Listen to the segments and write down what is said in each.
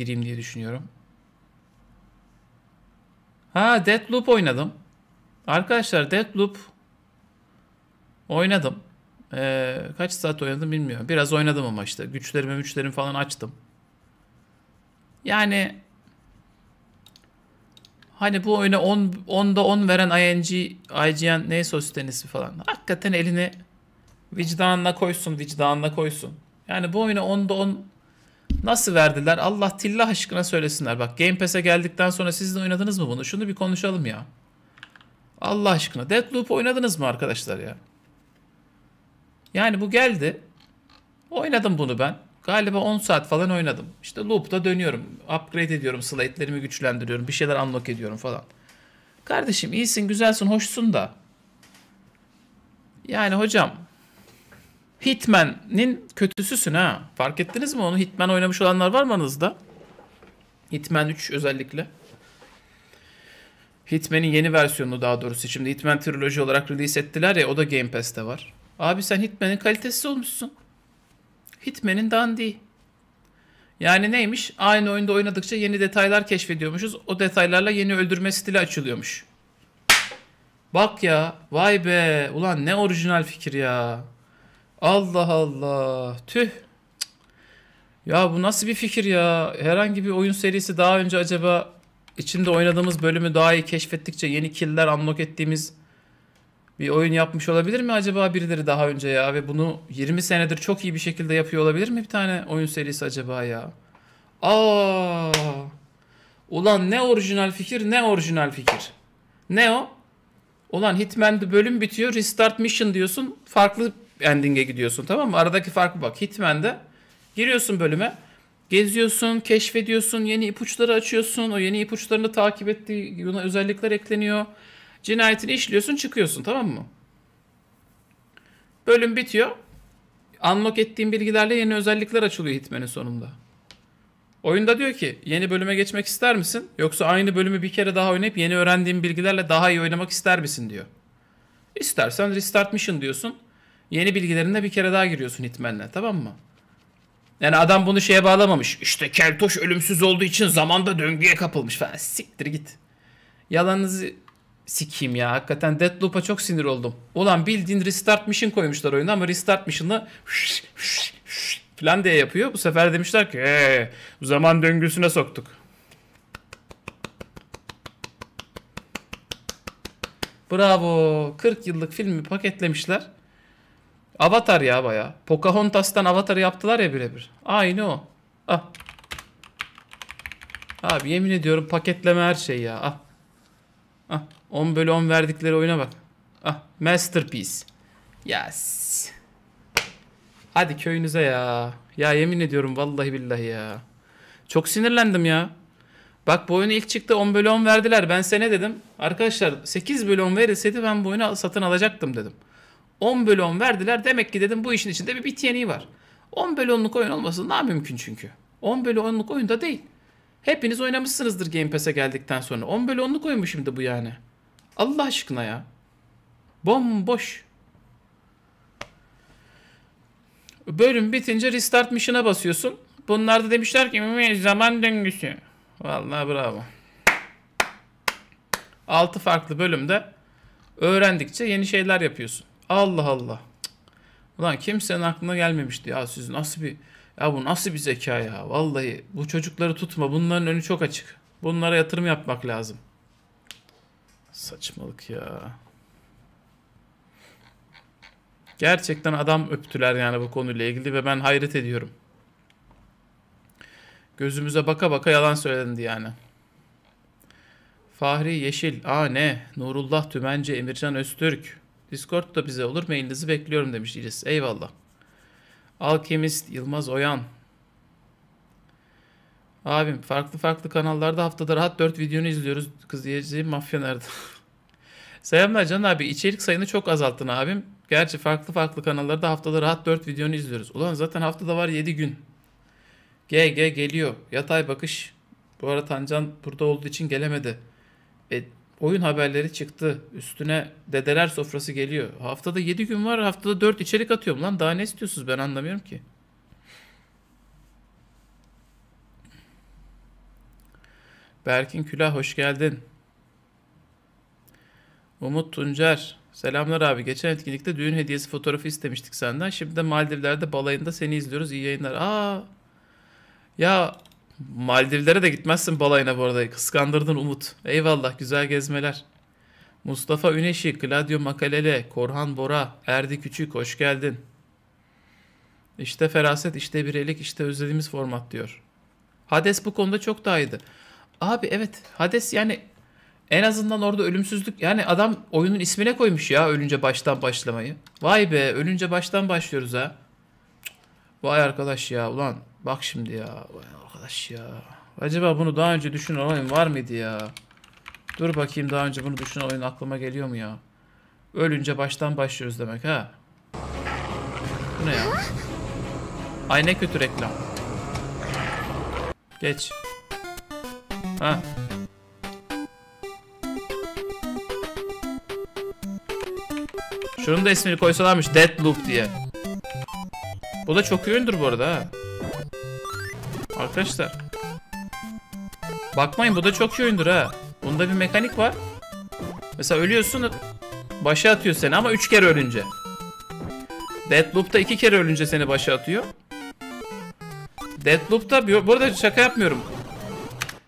gireyim diye düşünüyorum. Ha Deathloop oynadım. Arkadaşlar Deathloop oynadım. Ee, kaç saat oynadım bilmiyorum. Biraz oynadım ama işte. Güçlerimi güçlerimi falan açtım. Yani hani bu oyuna 10 10'da 10 veren ING, IGN neyse o sitenesi falan. Hakikaten elini vicdanına koysun, vicdanına koysun. Yani bu oyuna 10'da 10 Nasıl verdiler? Allah tilla aşkına söylesinler. Bak Game Pass'e geldikten sonra siz de oynadınız mı bunu? Şunu bir konuşalım ya. Allah aşkına. Deathloop oynadınız mı arkadaşlar ya? Yani bu geldi. Oynadım bunu ben. Galiba 10 saat falan oynadım. İşte loop'ta dönüyorum. Upgrade ediyorum. Slate'lerimi güçlendiriyorum. Bir şeyler unlock ediyorum falan. Kardeşim iyisin, güzelsin, hoşsun da. Yani hocam Hitman'in kötüsüsün ha. Fark ettiniz mi onu? Hitman oynamış olanlar var mı aranızda? Hitman 3 özellikle. Hitman'in yeni versiyonu daha doğrusu. Şimdi Hitman Trilogy olarak release ettiler ya o da Game Pass'te var. Abi sen Hitman'in kalitesi olmuşsun. Hitman'in dandiği. Yani neymiş? Aynı oyunda oynadıkça yeni detaylar keşfediyormuşuz. O detaylarla yeni öldürme stili açılıyormuş. Bak ya. Vay be. Ulan ne orijinal fikir ya. Allah Allah. Tüh. Ya bu nasıl bir fikir ya? Herhangi bir oyun serisi daha önce acaba içinde oynadığımız bölümü daha iyi keşfettikçe yeni killer unlock ettiğimiz bir oyun yapmış olabilir mi acaba birileri daha önce ya? Ve bunu 20 senedir çok iyi bir şekilde yapıyor olabilir mi bir tane oyun serisi acaba ya? Aa! Ulan ne orijinal fikir ne orijinal fikir. Ne o? Ulan Hitman'de bölüm bitiyor restart mission diyorsun. Farklı ending'e gidiyorsun tamam mı? Aradaki farkı bak. Hitman'de giriyorsun bölüme. Geziyorsun, keşfediyorsun, yeni ipuçları açıyorsun. O yeni ipuçlarını takip ettiği buna özellikler ekleniyor. Cinayetini işliyorsun, çıkıyorsun tamam mı? Bölüm bitiyor. Unlock ettiğin bilgilerle yeni özellikler açılıyor Hitman'in sonunda. Oyunda diyor ki yeni bölüme geçmek ister misin? Yoksa aynı bölümü bir kere daha oynayıp yeni öğrendiğin bilgilerle daha iyi oynamak ister misin diyor. İstersen restart mission diyorsun. Yeni bilgilerinde bir kere daha giriyorsun hitmenle, tamam mı? Yani adam bunu şeye bağlamamış. İşte Keltoş ölümsüz olduğu için zamanda döngüye kapılmış falan. Siktir git. Yalanınızı sikeyim ya. Hakikaten Deathloop'a çok sinir oldum. Ulan bildiğin restart mission koymuşlar oyuna ama restart mission'la falan diye yapıyor. Bu sefer demişler ki ee, zaman döngüsüne soktuk. Bravo. 40 yıllık filmi paketlemişler. Avatar ya baya. Pocahontas'tan Avatar yaptılar ya birebir. Aynı o. Ah. Abi yemin ediyorum paketleme her şey ya. Ah. Ah. 10 bölü 10 verdikleri oyuna bak. Ah. Masterpiece. Yes. Hadi köyünüze ya. Ya yemin ediyorum vallahi billahi ya. Çok sinirlendim ya. Bak bu oyunu ilk çıktı 10 bölü 10 verdiler. Ben size dedim? Arkadaşlar 8 bölü 10 verilseydi ben bu oyunu satın alacaktım dedim. 10 bölü 10 verdiler. Demek ki dedim bu işin içinde bir bit yeniği var. 10 bölü 10'luk oyun olması daha mümkün çünkü. 10 bölü 10'luk oyun da değil. Hepiniz oynamışsınızdır Game Pass'e geldikten sonra. 10 bölü 10'luk oyun mu şimdi bu yani? Allah aşkına ya. Bomboş. Bölüm bitince restart mission'a basıyorsun. Bunlar da demişler ki zaman döngüsü. Vallahi bravo. 6 farklı bölümde öğrendikçe yeni şeyler yapıyorsun. Allah Allah. Ulan kimsenin aklına gelmemişti ya siz nasıl bir ya bu nasıl bir zeka ya? Vallahi bu çocukları tutma. Bunların önü çok açık. Bunlara yatırım yapmak lazım. Saçmalık ya. Gerçekten adam öptüler yani bu konuyla ilgili ve ben hayret ediyorum. Gözümüze baka baka yalan söylendi yani. Fahri Yeşil, Aa ne? Nurullah Tümence Emircan Öztürk. Discord da bize olur. Mailinizi bekliyorum demiş İris. Eyvallah. Alkemist Yılmaz Oyan. Abim farklı farklı kanallarda haftada rahat 4 videonu izliyoruz. Kız diyeceğim mafya nerede? Selamlar Can abi. içerik sayını çok azalttın abim. Gerçi farklı farklı kanallarda haftada rahat 4 videonu izliyoruz. Ulan zaten haftada var 7 gün. GG geliyor. Yatay bakış. Bu ara Tancan burada olduğu için gelemedi. E, oyun haberleri çıktı. Üstüne dedeler sofrası geliyor. Haftada 7 gün var. Haftada 4 içerik atıyorum lan. Daha ne istiyorsunuz ben anlamıyorum ki. Berkin Külah hoş geldin. Umut Tuncer. Selamlar abi. Geçen etkinlikte düğün hediyesi fotoğrafı istemiştik senden. Şimdi de Maldivler'de balayında seni izliyoruz. İyi yayınlar. Aa. Ya Maldivlere de gitmezsin balayına bu arada. Kıskandırdın Umut. Eyvallah güzel gezmeler. Mustafa Üneşi, Gladio Makalele, Korhan Bora, Erdi Küçük hoş geldin. İşte feraset, işte bireylik, işte özlediğimiz format diyor. Hades bu konuda çok daha iyiydi. Abi evet Hades yani en azından orada ölümsüzlük yani adam oyunun ismine koymuş ya ölünce baştan başlamayı. Vay be ölünce baştan başlıyoruz ha. Vay arkadaş ya ulan Bak şimdi ya. arkadaş ya. Acaba bunu daha önce düşünen oyun var mıydı ya? Dur bakayım daha önce bunu düşünen oyun aklıma geliyor mu ya? Ölünce baştan başlıyoruz demek ha. Bu ne ya? Ay ne kötü reklam. Geç. Ha. Şunun da ismini koysalarmış Deathloop diye. Bu da çok iyi oyundur bu arada ha arkadaşlar. Bakmayın bu da çok iyi oyundur ha. Bunda bir mekanik var. Mesela ölüyorsun başa atıyor seni ama 3 kere ölünce. Deadloop'ta 2 kere ölünce seni başa atıyor. Deadloop'ta bu arada şaka yapmıyorum.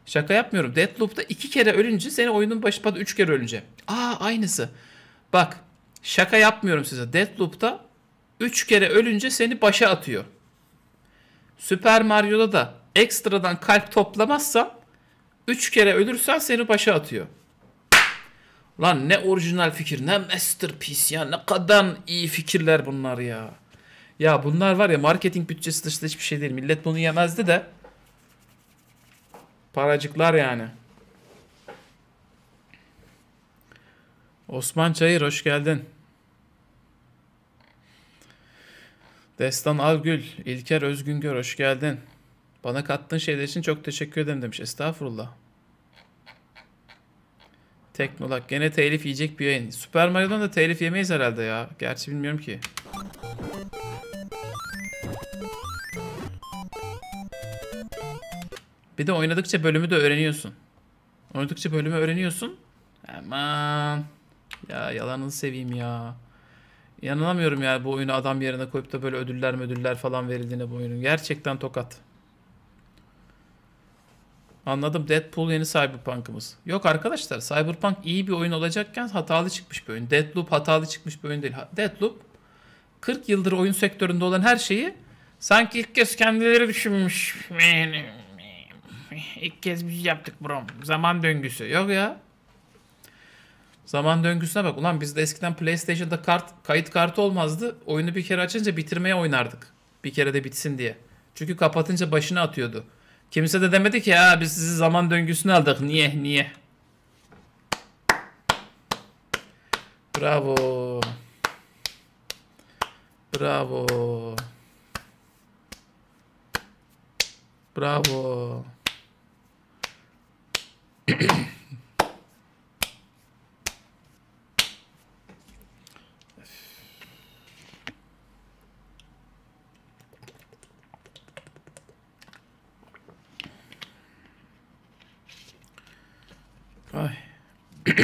Şaka yapmıyorum. Deadloop'ta 2 kere ölünce seni oyunun başı 3 kere ölünce. Aa aynısı. Bak şaka yapmıyorum size. Deadloop'ta 3 kere ölünce seni başa atıyor. Super Mario'da da ekstradan kalp toplamazsan 3 kere ölürsen seni başa atıyor. Lan ne orijinal fikir ne masterpiece ya ne kadar iyi fikirler bunlar ya. Ya bunlar var ya marketing bütçesi dışında hiçbir şey değil. Millet bunu yemezdi de. Paracıklar yani. Osman Çayır hoş geldin. Destan Algül, İlker Özgüngör hoş geldin. Bana kattığın şeyler için çok teşekkür ederim demiş. Estağfurullah. Teknolak. Gene telif yiyecek bir yayın. Süper Mario'dan da telif yemeyiz herhalde ya. Gerçi bilmiyorum ki. Bir de oynadıkça bölümü de öğreniyorsun. Oynadıkça bölümü öğreniyorsun. Aman. Ya yalanını seveyim ya. İnanamıyorum ya bu oyunu adam yerine koyup da böyle ödüller ödüller falan verildiğine bu oyunun. Gerçekten tokat. Anladım. Deadpool yeni Cyberpunk'ımız. Yok arkadaşlar Cyberpunk iyi bir oyun olacakken hatalı çıkmış bir oyun. Deadloop hatalı çıkmış bir oyun değil. Deadloop 40 yıldır oyun sektöründe olan her şeyi sanki ilk kez kendileri düşünmüş. İlk kez biz yaptık bro. Zaman döngüsü. Yok ya. Zaman döngüsüne bak. Ulan bizde eskiden PlayStation'da kart, kayıt kartı olmazdı. Oyunu bir kere açınca bitirmeye oynardık. Bir kere de bitsin diye. Çünkü kapatınca başını atıyordu. Kimse de demedi ki ha biz sizi zaman döngüsüne aldık. Niye niye? Bravo. Bravo. Bravo.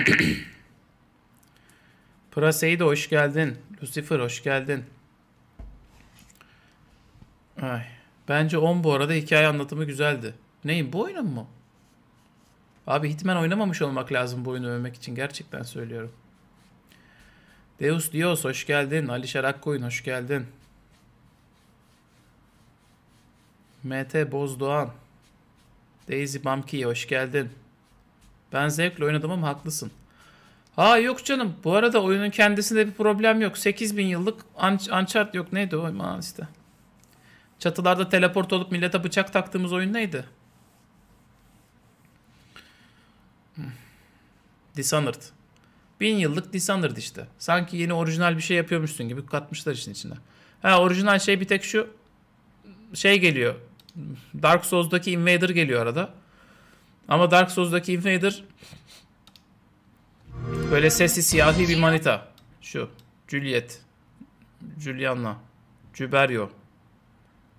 Pırasey'i de hoş geldin. Lucifer hoş geldin. Ay. Bence 10 bu arada hikaye anlatımı güzeldi. Neyin bu oyunun mu? Abi Hitman oynamamış olmak lazım bu oyunu övmek için gerçekten söylüyorum. Deus Dios hoş geldin. Ali Şarakkoyun hoş geldin. Mete Bozdoğan. Daisy Bamki hoş geldin. Ben zevkle oynadım ama haklısın. Aa yok canım. Bu arada oyunun kendisinde bir problem yok. 8000 yıllık Uncharted yok. Neydi o? Aman işte. Çatılarda teleport olup millete bıçak taktığımız oyun neydi? Hmm. Dishonored. Bin yıllık Dishonored işte. Sanki yeni orijinal bir şey yapıyormuşsun gibi katmışlar işin içine. Ha orijinal şey bir tek şu şey geliyor. Dark Souls'daki Invader geliyor arada. Ama Dark Souls'daki Invader böyle sesi siyahi bir manita. Şu. Juliet. Juliana. Cüberyo.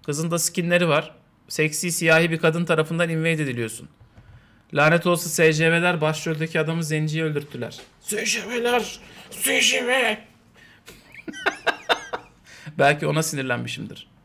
Kızın da skinleri var. Seksi siyahi bir kadın tarafından invade ediliyorsun. Lanet olsun SCV'ler başroldeki adamı zenciye öldürttüler. SCV'ler! SCV! Belki ona sinirlenmişimdir.